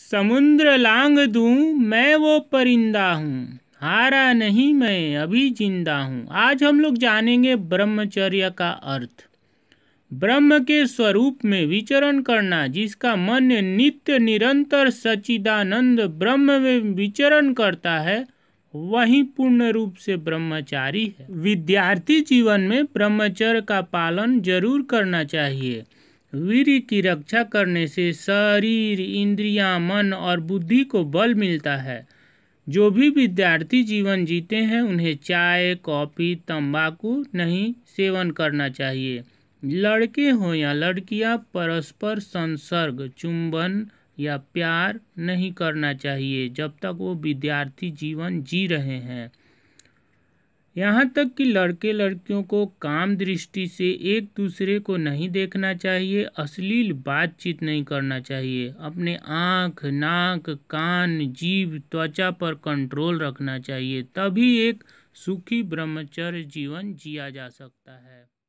समुद्र लांग दू मैं वो परिंदा हूँ हारा नहीं मैं अभी जिंदा हूँ आज हम लोग जानेंगे ब्रह्मचर्य का अर्थ ब्रह्म के स्वरूप में विचरण करना जिसका मन नित्य निरंतर सचिदानंद ब्रह्म में विचरण करता है वही पूर्ण रूप से ब्रह्मचारी है विद्यार्थी जीवन में ब्रह्मचर्य का पालन जरूर करना चाहिए वीर की रक्षा करने से शरीर इंद्रियां, मन और बुद्धि को बल मिलता है जो भी विद्यार्थी जीवन जीते हैं उन्हें चाय कॉफ़ी तंबाकू नहीं सेवन करना चाहिए लड़के हों या लड़कियां परस्पर संसर्ग चुंबन या प्यार नहीं करना चाहिए जब तक वो विद्यार्थी जीवन जी रहे हैं यहाँ तक कि लड़के लड़कियों को काम दृष्टि से एक दूसरे को नहीं देखना चाहिए अश्लील बातचीत नहीं करना चाहिए अपने आँख नाक कान जीव त्वचा पर कंट्रोल रखना चाहिए तभी एक सुखी ब्रह्मचर्य जीवन जिया जा सकता है